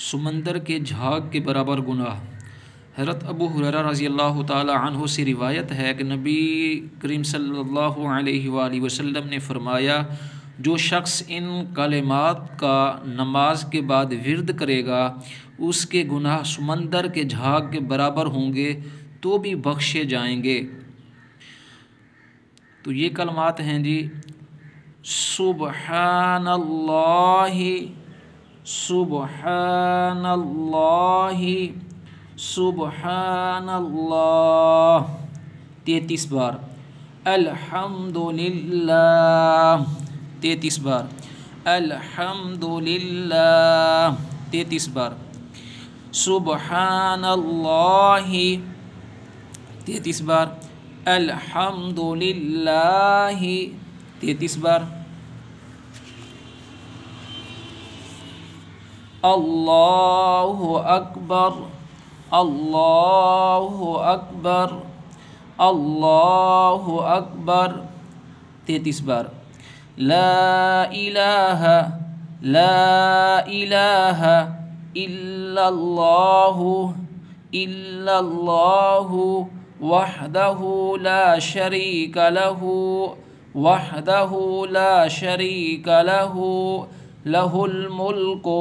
سمندر کے جھاگ کے برابر گناہ حضرت ابو حرا رضی اللہ تعالی عنہ سے روایت ہے کہ نبی کریم صلی اللہ علیہ وآلہ وسلم نے فرمایا جو شخص ان کلمات کا نماز کے بعد ورد کرے گا اس کے گناہ سمندر کے جھاگ کے برابر ہوں گے تو بھی بخشے جائیں گے تو یہ کلمات ہیں جی سبحان اللہ سبحان الله سبحان الله تيتيس بار الحمد لله تيتيس بار الحمد لله تيتيس بار سبحان الله تيتيس بار الحمد لله تيتيس بار اللہ اکبر اللہ اکبر اللہ اکبر تینتیس بار لا الہ لا الہ الا اللہ الا اللہ وحدہ لا شریک له وحدہ لا شریک له له الملک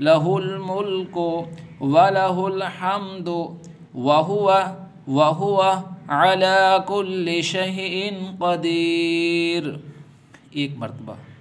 لہ الملک و لہو الحمد وہو علا کل شہین قدیر ایک مرتبہ